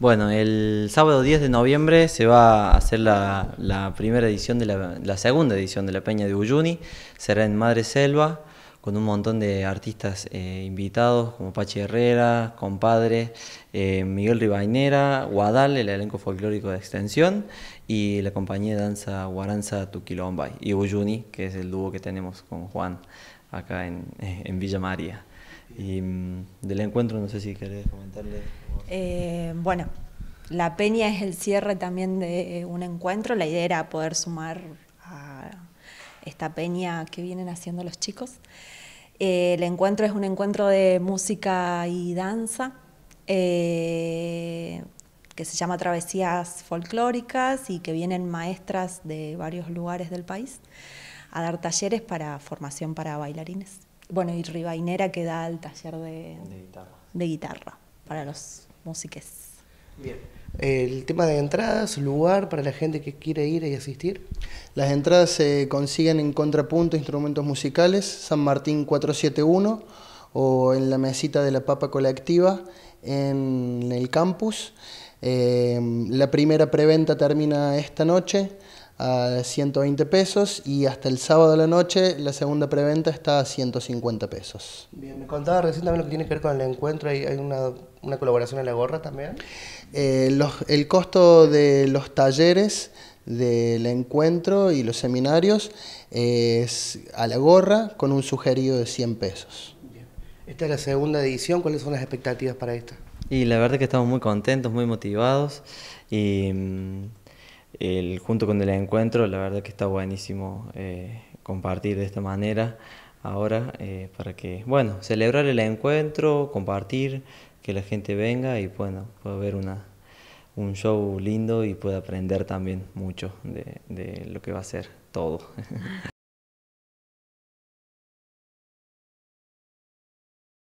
Bueno, el sábado 10 de noviembre se va a hacer la, primera edición de la, segunda edición de la Peña de Uyuni. Será en Madre Selva, con un montón de artistas eh, invitados, como Pachi Herrera, Compadre, eh, Miguel Ribainera, Guadal, el elenco folclórico de Extensión, y la compañía de danza Guaranza Tuquilombay, y Uyuni, que es el dúo que tenemos con Juan acá en Villa María. Y mm, del encuentro, no sé si querés comentarle. Eh, bueno, la peña es el cierre también de eh, un encuentro. La idea era poder sumar a esta peña que vienen haciendo los chicos. Eh, el encuentro es un encuentro de música y danza que se llama Travesías Folclóricas y que vienen maestras de varios lugares del país a dar talleres para formación para bailarines bueno, y Ribainera que da el taller de, guitarra. para los músicos. Bien. El tema de entradas, lugar para la gente que quiere ir y asistir. Las entradas se consiguen en Contrapunto Instrumentos Musicales, San Martín 471 o en la mesita de la Papa Colectiva en el campus. Eh, la primera preventa termina esta noche, a 120 pesos y hasta el sábado de la noche la segunda preventa está a 150 pesos. Bien, me contaba recién también lo que tiene que ver con el encuentro, hay, hay una, colaboración a la gorra también. Eh, el costo de los talleres del encuentro y los seminarios eh, es a la gorra con un sugerido de 100 pesos. Bien. Esta es la segunda edición, ¿cuáles son las expectativas para esta? Y la verdad es que estamos muy contentos, muy motivados y mm, junto con el encuentro, la verdad que está buenísimo eh, compartir de esta manera ahora eh, para que, bueno, celebrar el encuentro, compartir, que la gente venga y bueno, pueda ver una, un show lindo y pueda aprender también mucho de lo que va a ser todo.